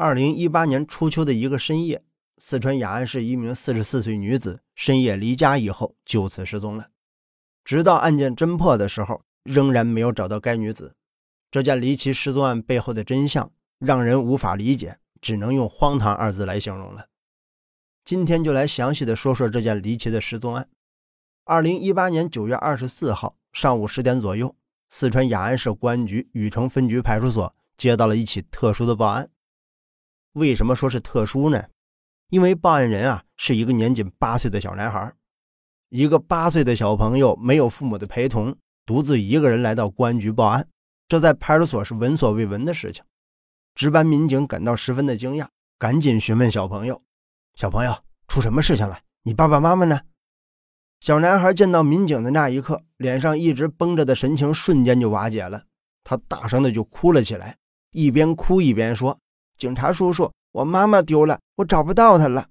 二零一八年初秋的一个深夜，四川雅安市一名四十四岁女子深夜离家以后，就此失踪了。直到案件侦破的时候，仍然没有找到该女子。这件离奇失踪案背后的真相让人无法理解，只能用“荒唐”二字来形容了。今天就来详细的说说这件离奇的失踪案。二零一八年九月二十四号上午十点左右，四川雅安市公安局雨城分局派出所接到了一起特殊的报案。为什么说是特殊呢？因为报案人啊是一个年仅八岁的小男孩，一个八岁的小朋友没有父母的陪同，独自一个人来到公安局报案，这在派出所是闻所未闻的事情。值班民警感到十分的惊讶，赶紧询问小朋友：“小朋友，出什么事情了？你爸爸妈妈呢？”小男孩见到民警的那一刻，脸上一直绷着的神情瞬间就瓦解了，他大声的就哭了起来，一边哭一边说。警察叔叔，我妈妈丢了，我找不到她了。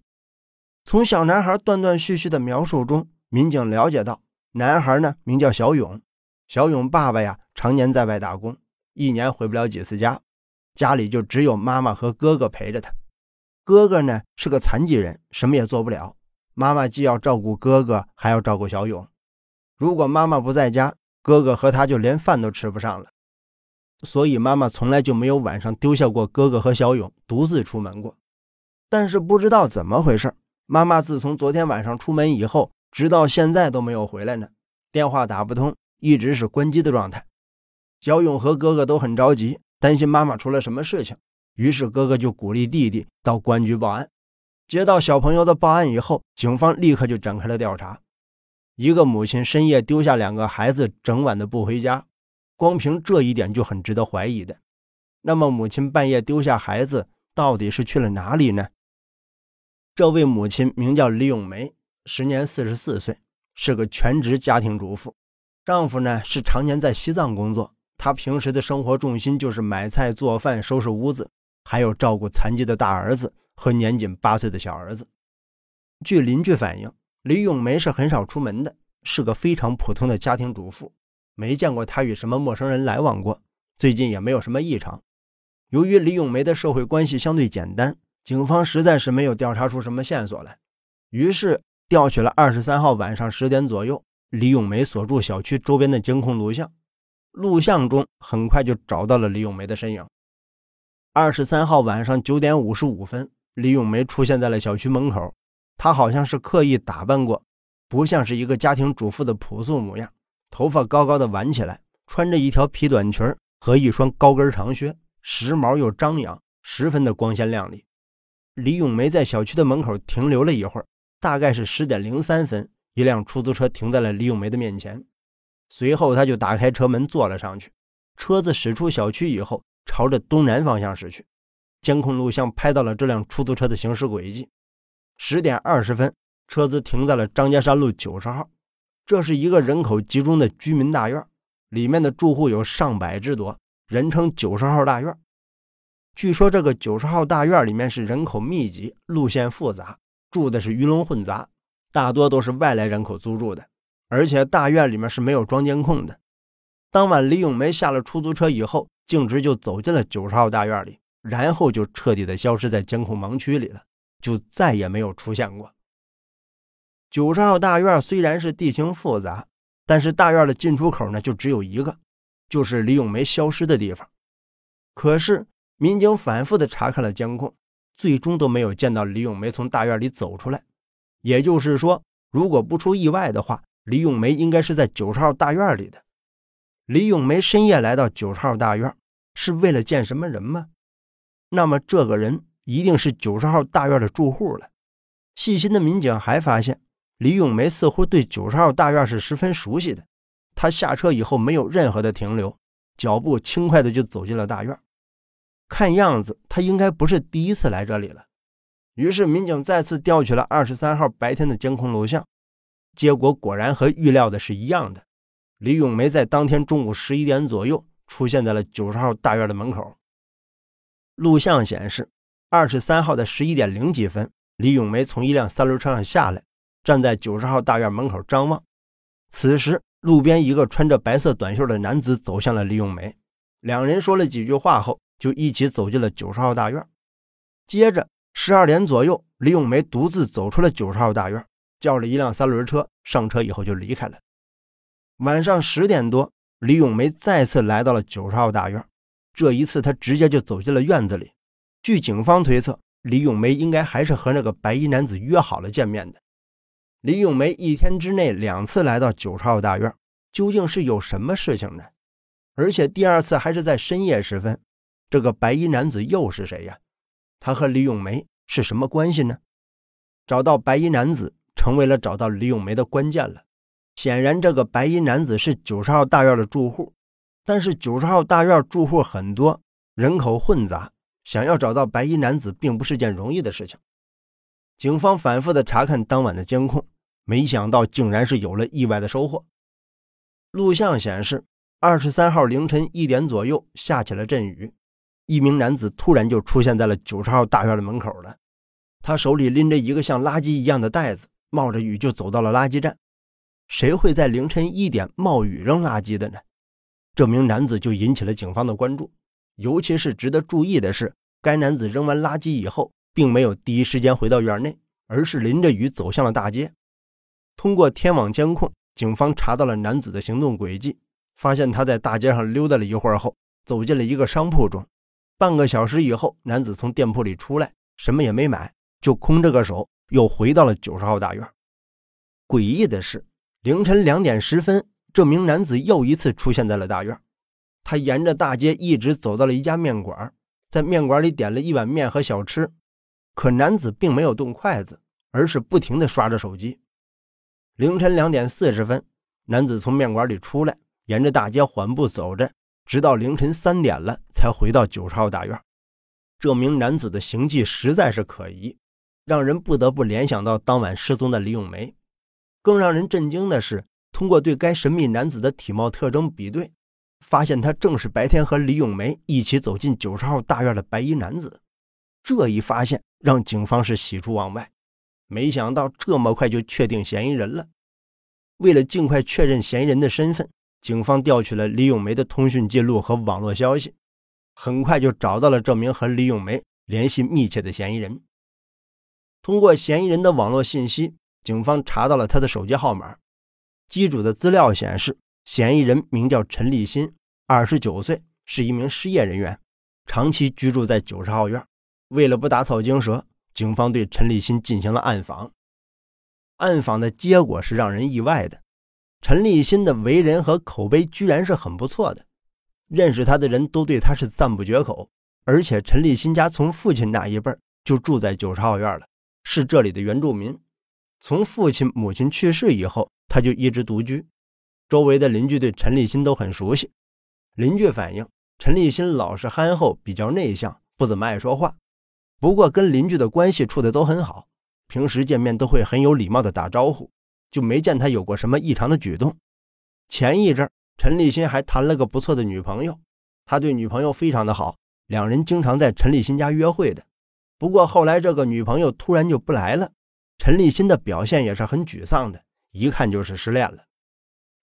从小男孩断断续续的描述中，民警了解到，男孩呢名叫小勇，小勇爸爸呀常年在外打工，一年回不了几次家，家里就只有妈妈和哥哥陪着他。哥哥呢是个残疾人，什么也做不了，妈妈既要照顾哥哥，还要照顾小勇。如果妈妈不在家，哥哥和他就连饭都吃不上了。所以，妈妈从来就没有晚上丢下过哥哥和小勇独自出门过。但是，不知道怎么回事，妈妈自从昨天晚上出门以后，直到现在都没有回来呢。电话打不通，一直是关机的状态。小勇和哥哥都很着急，担心妈妈出了什么事情。于是，哥哥就鼓励弟弟到公安局报案。接到小朋友的报案以后，警方立刻就展开了调查。一个母亲深夜丢下两个孩子，整晚的不回家。光凭这一点就很值得怀疑的。那么，母亲半夜丢下孩子，到底是去了哪里呢？这位母亲名叫李咏梅，时年四十四岁，是个全职家庭主妇。丈夫呢是常年在西藏工作，她平时的生活重心就是买菜、做饭、收拾屋子，还有照顾残疾的大儿子和年仅八岁的小儿子。据邻居反映，李咏梅是很少出门的，是个非常普通的家庭主妇。没见过他与什么陌生人来往过，最近也没有什么异常。由于李咏梅的社会关系相对简单，警方实在是没有调查出什么线索来。于是调取了二十三号晚上十点左右李咏梅所住小区周边的监控录像，录像中很快就找到了李咏梅的身影。二十三号晚上九点五十五分，李咏梅出现在了小区门口。她好像是刻意打扮过，不像是一个家庭主妇的朴素模样。头发高高的挽起来，穿着一条皮短裙和一双高跟长靴，时髦又张扬，十分的光鲜亮丽。李咏梅在小区的门口停留了一会儿，大概是十点零三分，一辆出租车停在了李咏梅的面前。随后，她就打开车门坐了上去。车子驶出小区以后，朝着东南方向驶去。监控录像拍到了这辆出租车的行驶轨迹。十点二十分，车子停在了张家山路九十号。这是一个人口集中的居民大院，里面的住户有上百之多，人称九十号大院。据说这个九十号大院里面是人口密集、路线复杂，住的是鱼龙混杂，大多都是外来人口租住的。而且大院里面是没有装监控的。当晚，李咏梅下了出租车以后，径直就走进了九十号大院里，然后就彻底的消失在监控盲区里了，就再也没有出现过。九号大院虽然是地形复杂，但是大院的进出口呢就只有一个，就是李咏梅消失的地方。可是民警反复的查看了监控，最终都没有见到李咏梅从大院里走出来。也就是说，如果不出意外的话，李咏梅应该是在九号大院里的。李咏梅深夜来到九号大院，是为了见什么人吗？那么这个人一定是九十号大院的住户了。细心的民警还发现。李咏梅似乎对九十号大院是十分熟悉的。她下车以后没有任何的停留，脚步轻快的就走进了大院。看样子，她应该不是第一次来这里了。于是，民警再次调取了二十三号白天的监控录像，结果果然和预料的是一样的。李咏梅在当天中午十一点左右出现在了九十号大院的门口。录像显示，二十三号的十一点零几分，李咏梅从一辆三轮车上下来。站在九十号大院门口张望，此时路边一个穿着白色短袖的男子走向了李咏梅，两人说了几句话后，就一起走进了九十号大院。接着，十二点左右，李咏梅独自走出了九十号大院，叫了一辆三轮车，上车以后就离开了。晚上十点多，李咏梅再次来到了九十号大院，这一次她直接就走进了院子里。据警方推测，李咏梅应该还是和那个白衣男子约好了见面的。李咏梅一天之内两次来到九十号大院，究竟是有什么事情呢？而且第二次还是在深夜时分。这个白衣男子又是谁呀？他和李咏梅是什么关系呢？找到白衣男子成为了找到李咏梅的关键了。显然，这个白衣男子是九十号大院的住户，但是九十号大院住户很多，人口混杂，想要找到白衣男子并不是件容易的事情。警方反复的查看当晚的监控，没想到竟然是有了意外的收获。录像显示，二十三号凌晨一点左右下起了阵雨，一名男子突然就出现在了九十号大院的门口了。他手里拎着一个像垃圾一样的袋子，冒着雨就走到了垃圾站。谁会在凌晨一点冒雨扔垃圾的呢？这名男子就引起了警方的关注。尤其是值得注意的是，该男子扔完垃圾以后。并没有第一时间回到院内，而是淋着雨走向了大街。通过天网监控，警方查到了男子的行动轨迹，发现他在大街上溜达了一会儿后，走进了一个商铺中。半个小时以后，男子从店铺里出来，什么也没买，就空着个手又回到了九十号大院。诡异的是，凌晨两点十分，这名男子又一次出现在了大院。他沿着大街一直走到了一家面馆，在面馆里点了一碗面和小吃。可男子并没有动筷子，而是不停的刷着手机。凌晨两点四十分，男子从面馆里出来，沿着大街缓步走着，直到凌晨三点了才回到九十号大院。这名男子的行迹实在是可疑，让人不得不联想到当晚失踪的李咏梅。更让人震惊的是，通过对该神秘男子的体貌特征比对，发现他正是白天和李咏梅一起走进九十号大院的白衣男子。这一发现。让警方是喜出望外，没想到这么快就确定嫌疑人了。为了尽快确认嫌疑人的身份，警方调取了李咏梅的通讯记录和网络消息，很快就找到了这名和李咏梅联系密切的嫌疑人。通过嫌疑人的网络信息，警方查到了他的手机号码。机主的资料显示，嫌疑人名叫陈立新，二十九岁，是一名失业人员，长期居住在九十号院。为了不打草惊蛇，警方对陈立新进行了暗访。暗访的结果是让人意外的，陈立新的为人和口碑居然是很不错的。认识他的人都对他是赞不绝口。而且陈立新家从父亲那一辈就住在九十号院了，是这里的原住民。从父亲、母亲去世以后，他就一直独居。周围的邻居对陈立新都很熟悉。邻居反映，陈立新老实憨厚，比较内向，不怎么爱说话。不过，跟邻居的关系处的都很好，平时见面都会很有礼貌的打招呼，就没见他有过什么异常的举动。前一阵，陈立新还谈了个不错的女朋友，他对女朋友非常的好，两人经常在陈立新家约会的。不过后来，这个女朋友突然就不来了，陈立新的表现也是很沮丧的，一看就是失恋了。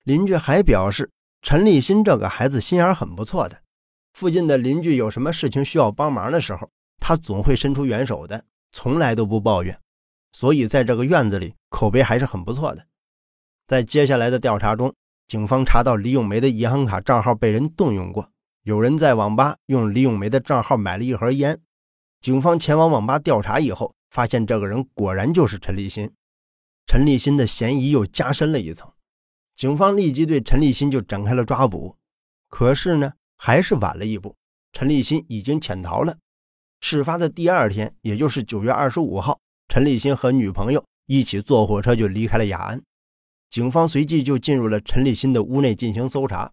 邻居还表示，陈立新这个孩子心眼很不错的，附近的邻居有什么事情需要帮忙的时候。他总会伸出援手的，从来都不抱怨，所以在这个院子里口碑还是很不错的。在接下来的调查中，警方查到李咏梅的银行卡账号被人动用过，有人在网吧用李咏梅的账号买了一盒烟。警方前往网吧调查以后，发现这个人果然就是陈立新，陈立新的嫌疑又加深了一层。警方立即对陈立新就展开了抓捕，可是呢，还是晚了一步，陈立新已经潜逃了。事发的第二天，也就是九月二十五号，陈立新和女朋友一起坐火车就离开了雅安。警方随即就进入了陈立新的屋内进行搜查。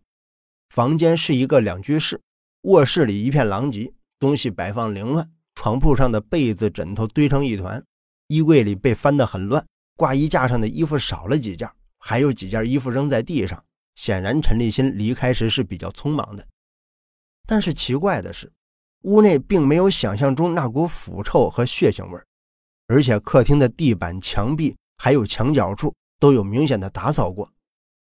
房间是一个两居室，卧室里一片狼藉，东西摆放凌乱，床铺上的被子、枕头堆成一团，衣柜里被翻得很乱，挂衣架上的衣服少了几件，还有几件衣服扔在地上。显然，陈立新离开时是比较匆忙的。但是奇怪的是。屋内并没有想象中那股腐臭和血腥味而且客厅的地板、墙壁还有墙角处都有明显的打扫过，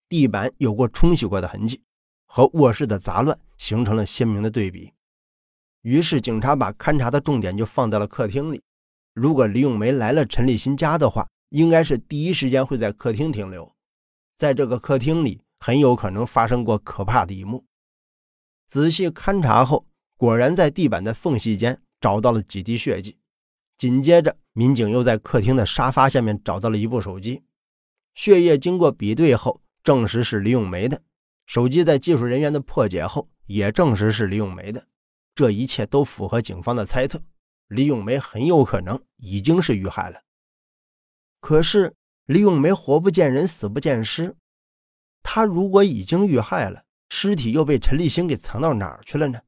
地板有过冲洗过的痕迹，和卧室的杂乱形成了鲜明的对比。于是，警察把勘察的重点就放到了客厅里。如果李咏梅来了陈立新家的话，应该是第一时间会在客厅停留，在这个客厅里很有可能发生过可怕的一幕。仔细勘察后。果然，在地板的缝隙间找到了几滴血迹。紧接着，民警又在客厅的沙发下面找到了一部手机。血液经过比对后，证实是李咏梅的。手机在技术人员的破解后，也证实是李咏梅的。这一切都符合警方的猜测：李咏梅很有可能已经是遇害了。可是，李咏梅活不见人，死不见尸。她如果已经遇害了，尸体又被陈立新给藏到哪儿去了呢？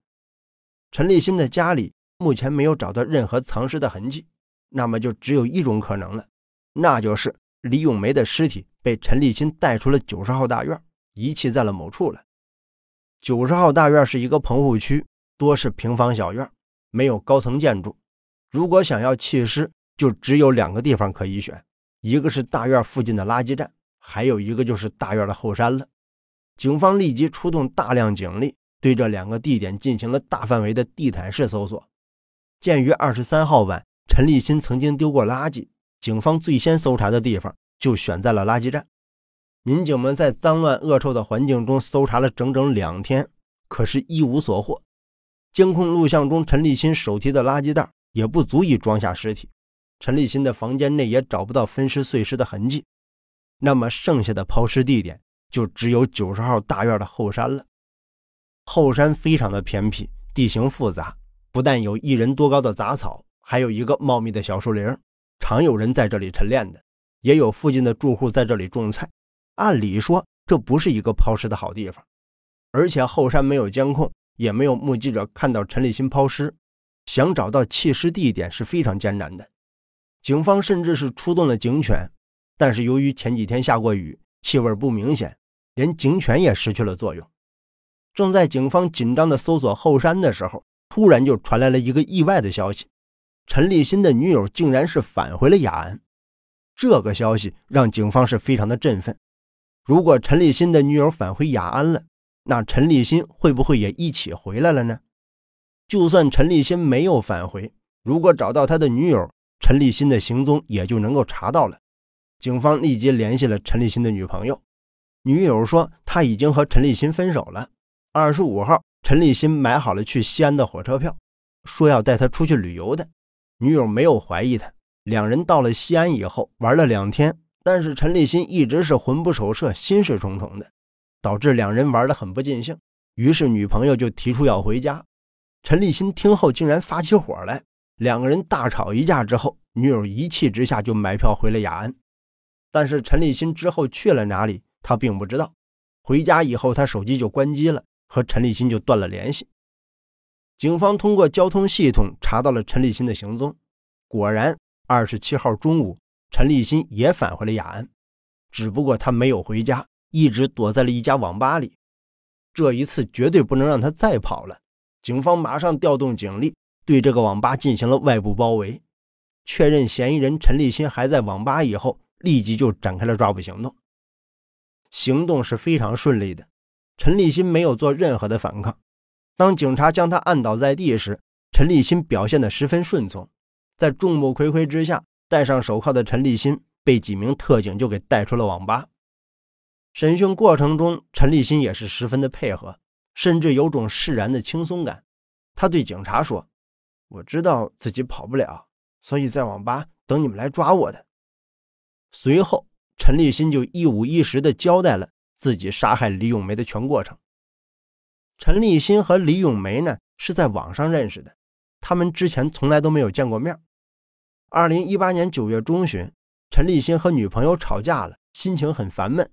陈立新的家里目前没有找到任何藏尸的痕迹，那么就只有一种可能了，那就是李咏梅的尸体被陈立新带出了九十号大院，遗弃在了某处了。九十号大院是一个棚户区，多是平房小院，没有高层建筑。如果想要弃尸，就只有两个地方可以选，一个是大院附近的垃圾站，还有一个就是大院的后山了。警方立即出动大量警力。对这两个地点进行了大范围的地毯式搜索。鉴于二十三号晚陈立新曾经丢过垃圾，警方最先搜查的地方就选在了垃圾站。民警们在脏乱恶臭的环境中搜查了整整两天，可是一无所获。监控录像中陈立新手提的垃圾袋也不足以装下尸体，陈立新的房间内也找不到分尸碎尸的痕迹。那么，剩下的抛尸地点就只有九十号大院的后山了。后山非常的偏僻，地形复杂，不但有一人多高的杂草，还有一个茂密的小树林，常有人在这里晨练的，也有附近的住户在这里种菜。按理说，这不是一个抛尸的好地方，而且后山没有监控，也没有目击者看到陈立新抛尸，想找到弃尸地点是非常艰难的。警方甚至是出动了警犬，但是由于前几天下过雨，气味不明显，连警犬也失去了作用。正在警方紧张地搜索后山的时候，突然就传来了一个意外的消息：陈立新的女友竟然是返回了雅安。这个消息让警方是非常的振奋。如果陈立新的女友返回雅安了，那陈立新会不会也一起回来了呢？就算陈立新没有返回，如果找到他的女友，陈立新的行踪也就能够查到了。警方立即联系了陈立新的女朋友。女友说，她已经和陈立新分手了。二十五号，陈立新买好了去西安的火车票，说要带他出去旅游的。女友没有怀疑他。两人到了西安以后，玩了两天，但是陈立新一直是魂不守舍、心事重重的，导致两人玩得很不尽兴。于是女朋友就提出要回家。陈立新听后竟然发起火来，两个人大吵一架之后，女友一气之下就买票回了雅安。但是陈立新之后去了哪里，他并不知道。回家以后，他手机就关机了。和陈立新就断了联系。警方通过交通系统查到了陈立新的行踪，果然，二十七号中午，陈立新也返回了雅安，只不过他没有回家，一直躲在了一家网吧里。这一次绝对不能让他再跑了。警方马上调动警力，对这个网吧进行了外部包围。确认嫌疑人陈立新还在网吧以后，立即就展开了抓捕行动。行动是非常顺利的。陈立新没有做任何的反抗。当警察将他按倒在地时，陈立新表现得十分顺从。在众目睽睽之下，戴上手铐的陈立新被几名特警就给带出了网吧。审讯过程中，陈立新也是十分的配合，甚至有种释然的轻松感。他对警察说：“我知道自己跑不了，所以在网吧等你们来抓我的。”随后，陈立新就一五一十地交代了。自己杀害李咏梅的全过程。陈立新和李咏梅呢是在网上认识的，他们之前从来都没有见过面。二零一八年九月中旬，陈立新和女朋友吵架了，心情很烦闷。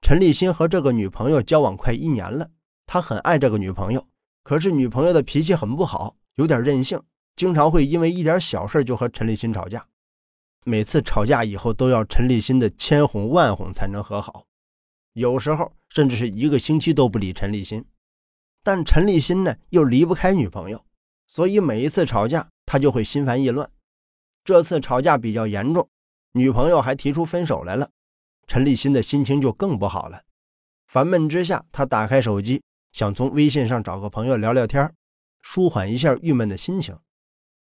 陈立新和这个女朋友交往快一年了，他很爱这个女朋友，可是女朋友的脾气很不好，有点任性，经常会因为一点小事就和陈立新吵架。每次吵架以后，都要陈立新的千哄万哄才能和好。有时候甚至是一个星期都不理陈立新，但陈立新呢又离不开女朋友，所以每一次吵架他就会心烦意乱。这次吵架比较严重，女朋友还提出分手来了，陈立新的心情就更不好了。烦闷之下，他打开手机，想从微信上找个朋友聊聊天，舒缓一下郁闷的心情。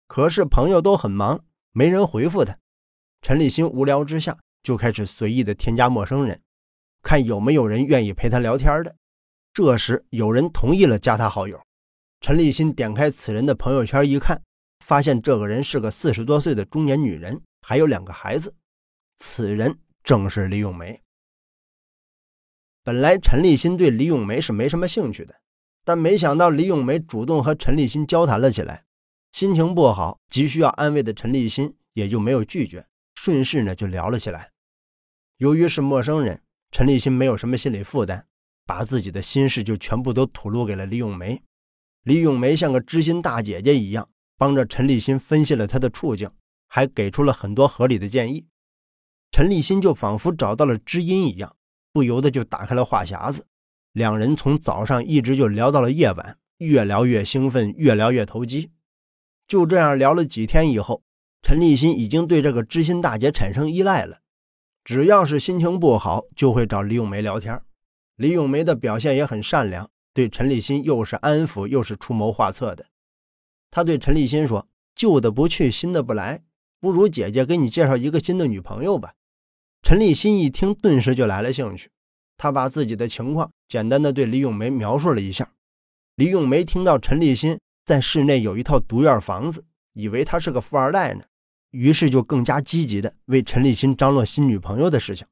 可是朋友都很忙，没人回复他。陈立新无聊之下就开始随意的添加陌生人。看有没有人愿意陪他聊天的。这时有人同意了加他好友。陈立新点开此人的朋友圈一看，发现这个人是个四十多岁的中年女人，还有两个孩子。此人正是李咏梅。本来陈立新对李咏梅是没什么兴趣的，但没想到李咏梅主动和陈立新交谈了起来。心情不好，急需要安慰的陈立新也就没有拒绝，顺势呢就聊了起来。由于是陌生人。陈立新没有什么心理负担，把自己的心事就全部都吐露给了李咏梅。李咏梅像个知心大姐姐一样，帮着陈立新分析了他的处境，还给出了很多合理的建议。陈立新就仿佛找到了知音一样，不由得就打开了话匣子。两人从早上一直就聊到了夜晚，越聊越兴奋，越聊越投机。就这样聊了几天以后，陈立新已经对这个知心大姐产生依赖了。只要是心情不好，就会找李咏梅聊天。李咏梅的表现也很善良，对陈立新又是安抚又是出谋划策的。他对陈立新说：“旧的不去，新的不来，不如姐姐给你介绍一个新的女朋友吧。”陈立新一听，顿时就来了兴趣。他把自己的情况简单的对李咏梅描述了一下。李咏梅听到陈立新在市内有一套独院房子，以为他是个富二代呢。于是就更加积极的为陈立新张罗新女朋友的事情。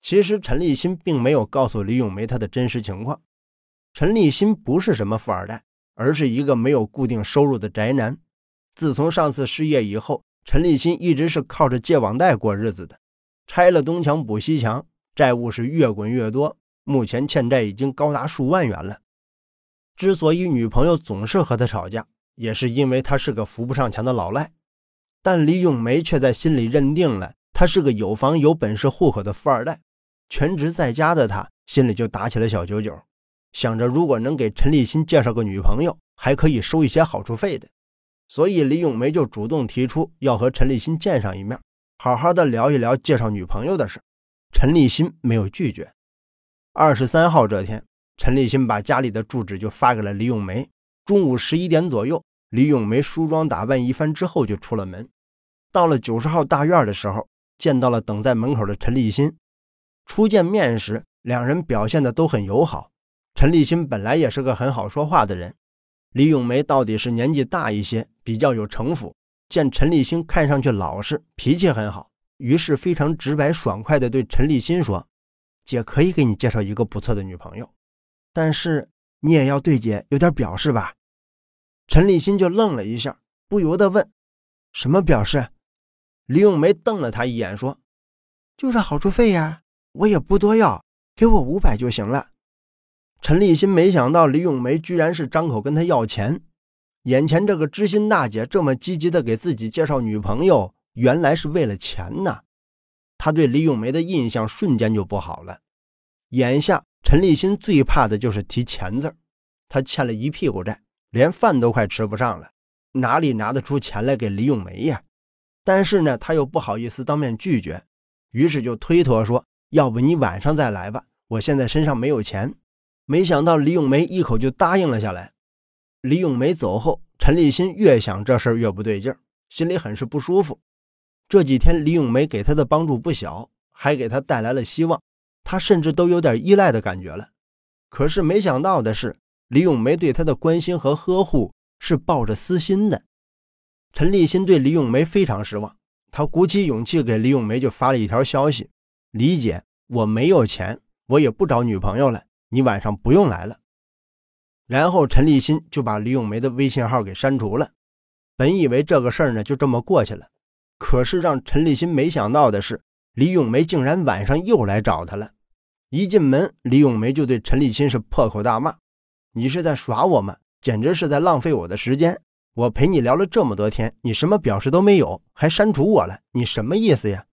其实陈立新并没有告诉李咏梅他的真实情况。陈立新不是什么富二代，而是一个没有固定收入的宅男。自从上次失业以后，陈立新一直是靠着借网贷过日子的。拆了东墙补西墙，债务是越滚越多。目前欠债已经高达数万元了。之所以女朋友总是和他吵架，也是因为他是个扶不上墙的老赖。但李咏梅却在心里认定了，他是个有房有本事户口的富二代。全职在家的他心里就打起了小九九，想着如果能给陈立新介绍个女朋友，还可以收一些好处费的。所以李咏梅就主动提出要和陈立新见上一面，好好的聊一聊介绍女朋友的事。陈立新没有拒绝。二十三号这天，陈立新把家里的住址就发给了李咏梅。中午十一点左右，李咏梅梳妆打扮一番之后就出了门。到了九十号大院的时候，见到了等在门口的陈立新。初见面时，两人表现的都很友好。陈立新本来也是个很好说话的人，李咏梅到底是年纪大一些，比较有城府。见陈立新看上去老实，脾气很好，于是非常直白爽快地对陈立新说：“姐可以给你介绍一个不错的女朋友，但是你也要对姐有点表示吧。”陈立新就愣了一下，不由得问：“什么表示？”李咏梅瞪了他一眼，说：“就是好处费呀，我也不多要，给我五百就行了。”陈立新没想到李咏梅居然是张口跟他要钱，眼前这个知心大姐这么积极的给自己介绍女朋友，原来是为了钱呐！他对李咏梅的印象瞬间就不好了。眼下陈立新最怕的就是提钱字他欠了一屁股债，连饭都快吃不上了，哪里拿得出钱来给李咏梅呀？但是呢，他又不好意思当面拒绝，于是就推脱说：“要不你晚上再来吧，我现在身上没有钱。”没想到李咏梅一口就答应了下来。李咏梅走后，陈立新越想这事儿越不对劲儿，心里很是不舒服。这几天李咏梅给他的帮助不小，还给他带来了希望，他甚至都有点依赖的感觉了。可是没想到的是，李咏梅对他的关心和呵护是抱着私心的。陈立新对李咏梅非常失望，他鼓起勇气给李咏梅就发了一条消息：“李姐，我没有钱，我也不找女朋友了，你晚上不用来了。”然后陈立新就把李咏梅的微信号给删除了。本以为这个事儿呢就这么过去了，可是让陈立新没想到的是，李咏梅竟然晚上又来找他了。一进门，李咏梅就对陈立新是破口大骂：“你是在耍我吗？简直是在浪费我的时间！”我陪你聊了这么多天，你什么表示都没有，还删除我了，你什么意思呀？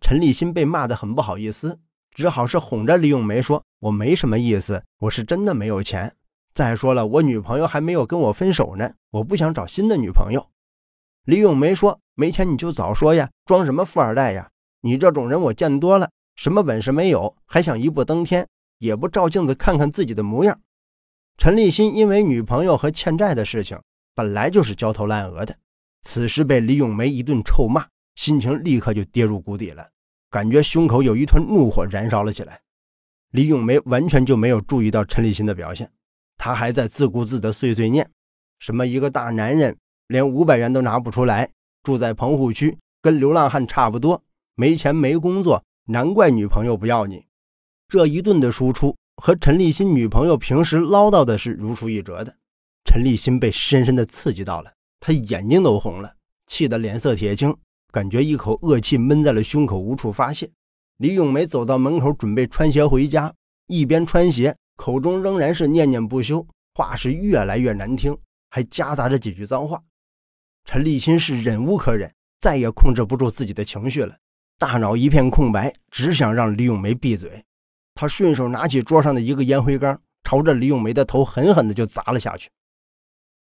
陈立新被骂得很不好意思，只好是哄着李咏梅说：“我没什么意思，我是真的没有钱。再说了，我女朋友还没有跟我分手呢，我不想找新的女朋友。”李咏梅说：“没钱你就早说呀，装什么富二代呀？你这种人我见多了，什么本事没有，还想一步登天，也不照镜子看看自己的模样。”陈立新因为女朋友和欠债的事情。本来就是焦头烂额的，此时被李咏梅一顿臭骂，心情立刻就跌入谷底了，感觉胸口有一团怒火燃烧了起来。李咏梅完全就没有注意到陈立新的表现，他还在自顾自的碎碎念，什么一个大男人连五百元都拿不出来，住在棚户区跟流浪汉差不多，没钱没工作，难怪女朋友不要你。这一顿的输出和陈立新女朋友平时唠叨的是如出一辙的。陈立新被深深的刺激到了，他眼睛都红了，气得脸色铁青，感觉一口恶气闷在了胸口，无处发泄。李咏梅走到门口准备穿鞋回家，一边穿鞋，口中仍然是念念不休，话是越来越难听，还夹杂着几句脏话。陈立新是忍无可忍，再也控制不住自己的情绪了，大脑一片空白，只想让李咏梅闭嘴。他顺手拿起桌上的一个烟灰缸，朝着李咏梅的头狠狠地就砸了下去。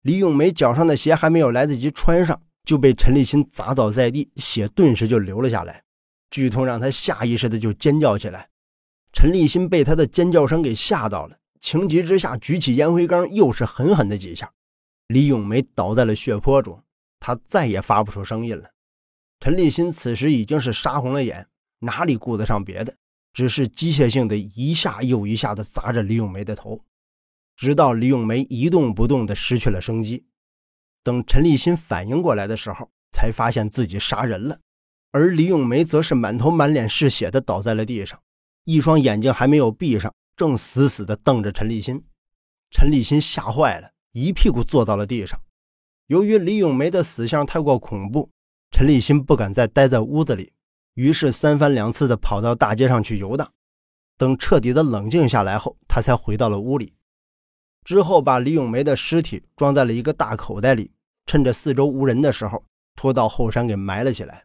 李咏梅脚上的鞋还没有来得及穿上，就被陈立新砸倒在地，血顿时就流了下来，剧痛让她下意识的就尖叫起来。陈立新被她的尖叫声给吓到了，情急之下举起烟灰缸，又是狠狠的几下。李咏梅倒在了血泊中，她再也发不出声音了。陈立新此时已经是杀红了眼，哪里顾得上别的，只是机械性的一下又一下的砸着李咏梅的头。直到李咏梅一动不动地失去了生机，等陈立新反应过来的时候，才发现自己杀人了。而李咏梅则是满头满脸是血地倒在了地上，一双眼睛还没有闭上，正死死地瞪着陈立新。陈立新吓坏了，一屁股坐到了地上。由于李咏梅的死相太过恐怖，陈立新不敢再待在屋子里，于是三番两次地跑到大街上去游荡。等彻底的冷静下来后，他才回到了屋里。之后，把李咏梅的尸体装在了一个大口袋里，趁着四周无人的时候，拖到后山给埋了起来。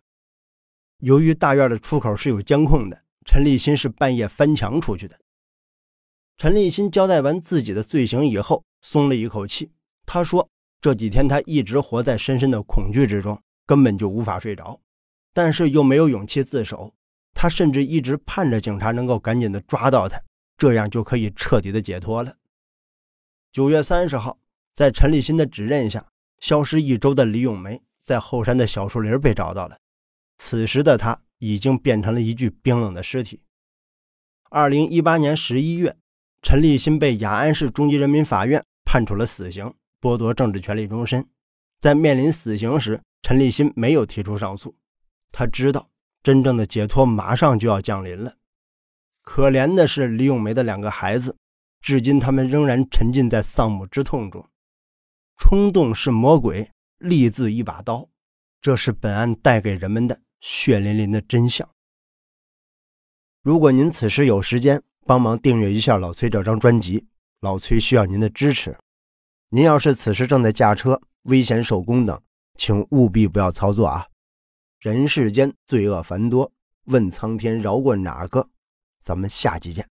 由于大院的出口是有监控的，陈立新是半夜翻墙出去的。陈立新交代完自己的罪行以后，松了一口气。他说：“这几天他一直活在深深的恐惧之中，根本就无法睡着，但是又没有勇气自首。他甚至一直盼着警察能够赶紧的抓到他，这样就可以彻底的解脱了。”九月三十号，在陈立新的指认下，消失一周的李咏梅在后山的小树林被找到了。此时的她已经变成了一具冰冷的尸体。二零一八年十一月，陈立新被雅安市中级人民法院判处了死刑，剥夺政治权利终身。在面临死刑时，陈立新没有提出上诉。他知道，真正的解脱马上就要降临了。可怜的是李咏梅的两个孩子。至今，他们仍然沉浸在丧母之痛中。冲动是魔鬼，利字一把刀，这是本案带给人们的血淋淋的真相。如果您此时有时间，帮忙订阅一下老崔这张专辑，老崔需要您的支持。您要是此时正在驾车、危险手工等，请务必不要操作啊！人世间罪恶繁多，问苍天饶过哪个？咱们下集见。